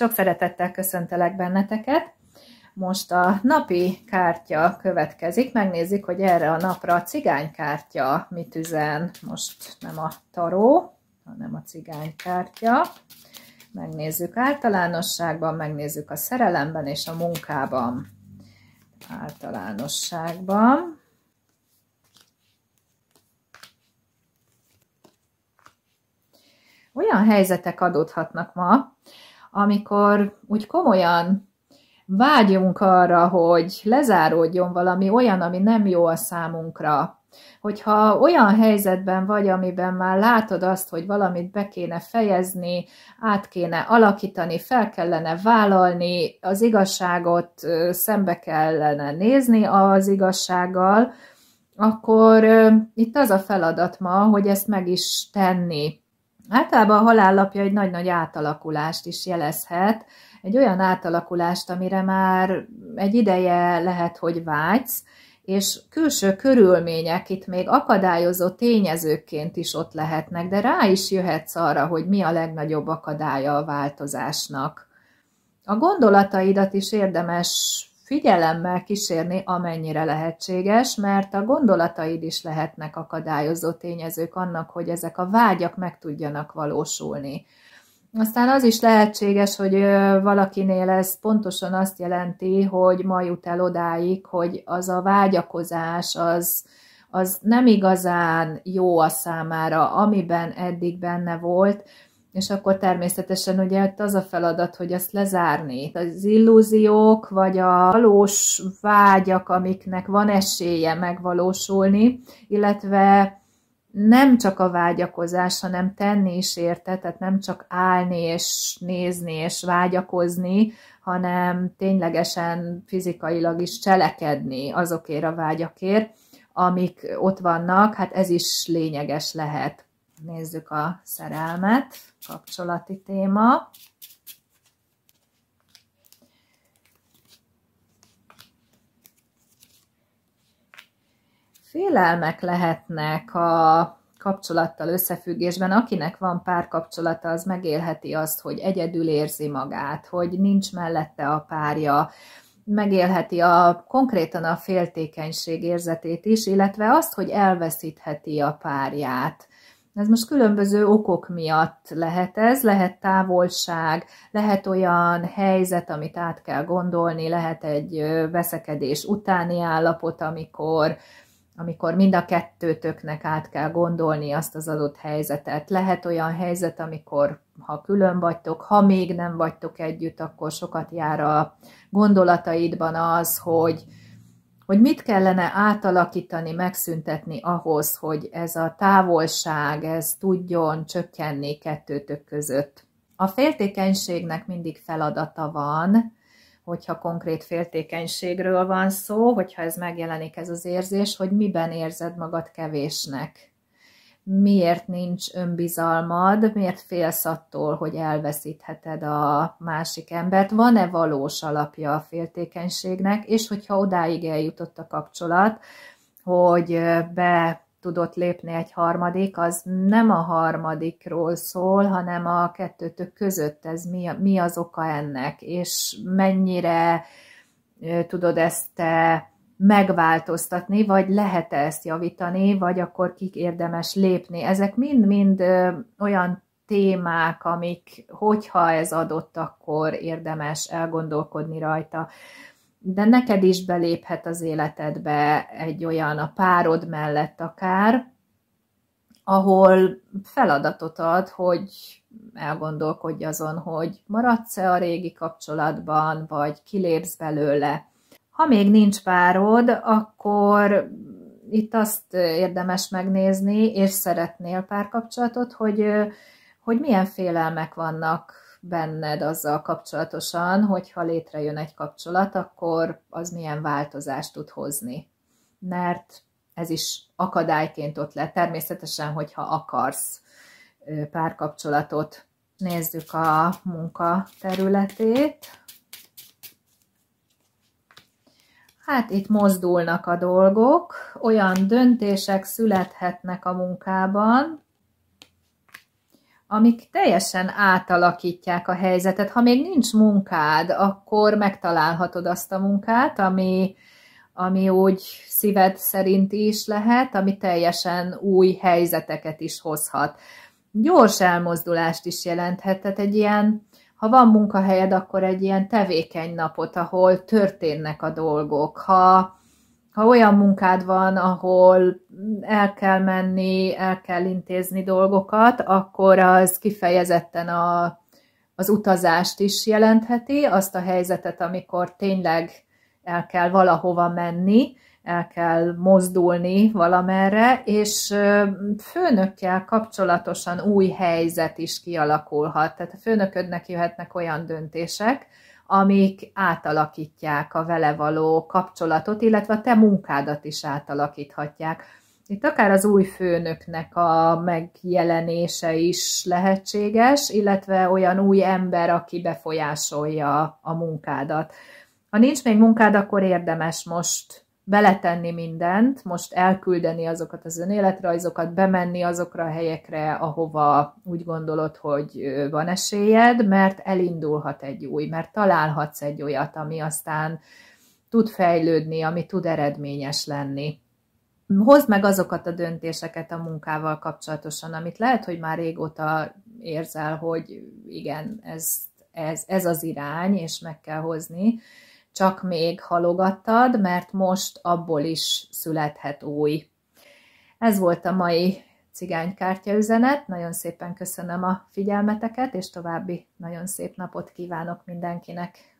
Sok szeretettel köszöntelek benneteket. Most a napi kártya következik. Megnézzük, hogy erre a napra a cigánykártya mit üzen. Most nem a taró, hanem a cigánykártya. Megnézzük általánosságban, megnézzük a szerelemben és a munkában. Általánosságban. Olyan helyzetek adódhatnak ma, amikor úgy komolyan vágyunk arra, hogy lezáródjon valami olyan, ami nem jó a számunkra. Hogyha olyan helyzetben vagy, amiben már látod azt, hogy valamit be kéne fejezni, át kéne alakítani, fel kellene vállalni, az igazságot szembe kellene nézni az igazsággal, akkor itt az a feladat ma, hogy ezt meg is tenni Általában a halállapja egy nagy-nagy átalakulást is jelezhet, egy olyan átalakulást, amire már egy ideje lehet, hogy vágysz, és külső körülmények itt még akadályozó tényezőként is ott lehetnek, de rá is jöhetsz arra, hogy mi a legnagyobb akadálya a változásnak. A gondolataidat is érdemes figyelemmel kísérni, amennyire lehetséges, mert a gondolataid is lehetnek akadályozó tényezők annak, hogy ezek a vágyak meg tudjanak valósulni. Aztán az is lehetséges, hogy valakinél ez pontosan azt jelenti, hogy ma jut el odáig, hogy az a vágyakozás az, az nem igazán jó a számára, amiben eddig benne volt, és akkor természetesen ugye ott az a feladat, hogy azt lezárni. Az illúziók, vagy a valós vágyak, amiknek van esélye megvalósulni, illetve nem csak a vágyakozás, hanem tenni is érte, tehát nem csak állni és nézni és vágyakozni, hanem ténylegesen fizikailag is cselekedni azokért a vágyakért, amik ott vannak, hát ez is lényeges lehet. Nézzük a szerelmet, kapcsolati téma. Félelmek lehetnek a kapcsolattal összefüggésben, akinek van párkapcsolata, az megélheti azt, hogy egyedül érzi magát, hogy nincs mellette a párja, megélheti a, konkrétan a féltékenység érzetét is, illetve azt, hogy elveszítheti a párját. Ez most különböző okok miatt lehet ez, lehet távolság, lehet olyan helyzet, amit át kell gondolni, lehet egy veszekedés utáni állapot, amikor amikor mind a kettőtöknek át kell gondolni azt az adott helyzetet. Lehet olyan helyzet, amikor ha külön vagytok, ha még nem vagytok együtt, akkor sokat jár a gondolataidban az, hogy, hogy mit kellene átalakítani, megszüntetni ahhoz, hogy ez a távolság, ez tudjon csökkenni kettőtök között. A féltékenységnek mindig feladata van, hogyha konkrét féltékenységről van szó, hogyha ez megjelenik ez az érzés, hogy miben érzed magad kevésnek miért nincs önbizalmad, miért félsz attól, hogy elveszítheted a másik embert, van-e valós alapja a féltékenységnek, és hogyha odáig eljutott a kapcsolat, hogy be tudott lépni egy harmadik, az nem a harmadikról szól, hanem a kettőtök között ez mi, mi az oka ennek, és mennyire tudod ezt te megváltoztatni, vagy lehet-e ezt javítani, vagy akkor kik érdemes lépni. Ezek mind-mind olyan témák, amik, hogyha ez adott, akkor érdemes elgondolkodni rajta. De neked is beléphet az életedbe egy olyan a párod mellett akár, ahol feladatot ad, hogy elgondolkodj azon, hogy maradsz-e a régi kapcsolatban, vagy kilépsz belőle ha még nincs párod, akkor itt azt érdemes megnézni, és szeretnél párkapcsolatot, hogy, hogy milyen félelmek vannak benned azzal kapcsolatosan, hogyha létrejön egy kapcsolat, akkor az milyen változást tud hozni. Mert ez is akadályként ott lehet. Természetesen, hogyha akarsz párkapcsolatot, nézzük a munka területét. Hát itt mozdulnak a dolgok, olyan döntések születhetnek a munkában, amik teljesen átalakítják a helyzetet. Ha még nincs munkád, akkor megtalálhatod azt a munkát, ami, ami úgy szíved szerint is lehet, ami teljesen új helyzeteket is hozhat. Gyors elmozdulást is jelenthet, tehát egy ilyen ha van munkahelyed, akkor egy ilyen tevékeny napot, ahol történnek a dolgok. Ha, ha olyan munkád van, ahol el kell menni, el kell intézni dolgokat, akkor az kifejezetten a, az utazást is jelentheti, azt a helyzetet, amikor tényleg el kell valahova menni, el kell mozdulni valamerre, és főnökkel kapcsolatosan új helyzet is kialakulhat. Tehát a főnöködnek jöhetnek olyan döntések, amik átalakítják a vele való kapcsolatot, illetve a te munkádat is átalakíthatják. Itt akár az új főnöknek a megjelenése is lehetséges, illetve olyan új ember, aki befolyásolja a munkádat. Ha nincs még munkád, akkor érdemes most beletenni mindent, most elküldeni azokat az önéletrajzokat, bemenni azokra a helyekre, ahova úgy gondolod, hogy van esélyed, mert elindulhat egy új, mert találhatsz egy olyat, ami aztán tud fejlődni, ami tud eredményes lenni. Hozd meg azokat a döntéseket a munkával kapcsolatosan, amit lehet, hogy már régóta érzel, hogy igen, ez, ez, ez az irány, és meg kell hozni csak még halogattad, mert most abból is születhet új. Ez volt a mai cigánykártya üzenet. Nagyon szépen köszönöm a figyelmeteket, és további nagyon szép napot kívánok mindenkinek.